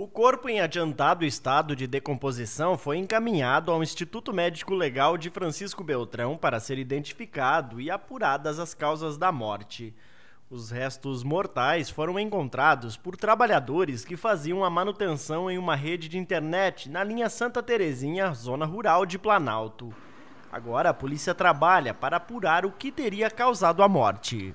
O corpo em adiantado estado de decomposição foi encaminhado ao Instituto Médico Legal de Francisco Beltrão para ser identificado e apuradas as causas da morte. Os restos mortais foram encontrados por trabalhadores que faziam a manutenção em uma rede de internet na linha Santa Terezinha, zona rural de Planalto. Agora a polícia trabalha para apurar o que teria causado a morte.